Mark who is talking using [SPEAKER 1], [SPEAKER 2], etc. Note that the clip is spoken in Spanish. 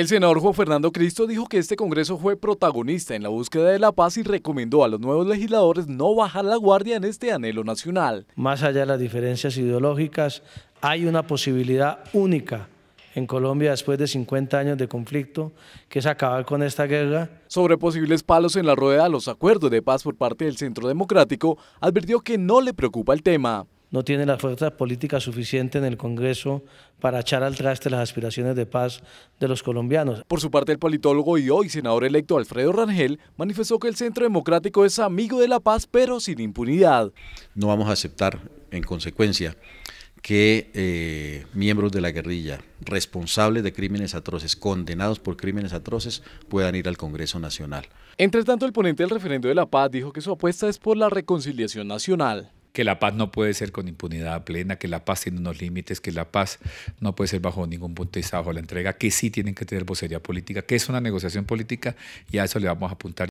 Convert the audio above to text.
[SPEAKER 1] El senador Juan Fernando Cristo dijo que este Congreso fue protagonista en la búsqueda de la paz y recomendó a
[SPEAKER 2] los nuevos legisladores no bajar la guardia en este anhelo nacional. Más allá de las diferencias ideológicas, hay una posibilidad única en Colombia después de 50 años de conflicto, que es acabar con esta guerra.
[SPEAKER 1] Sobre posibles palos en la rueda los acuerdos de paz por parte del Centro Democrático, advirtió que no le preocupa el tema
[SPEAKER 2] no tiene la fuerza política suficiente en el Congreso para echar al traste las aspiraciones de paz de los colombianos.
[SPEAKER 1] Por su parte, el politólogo y hoy senador electo Alfredo Rangel manifestó que el Centro Democrático es amigo de la paz, pero sin impunidad. No vamos a aceptar, en consecuencia,
[SPEAKER 3] que eh, miembros de la guerrilla responsables de crímenes atroces, condenados por crímenes atroces, puedan ir al Congreso Nacional.
[SPEAKER 1] Entre tanto, el ponente del referendo de la paz
[SPEAKER 4] dijo que su apuesta es por la reconciliación nacional que la paz no puede ser con impunidad plena, que la paz tiene unos límites, que la paz no puede ser bajo ningún punto y bajo la entrega, que sí tienen que tener vocería política, que es una negociación política y a eso le vamos a apuntar.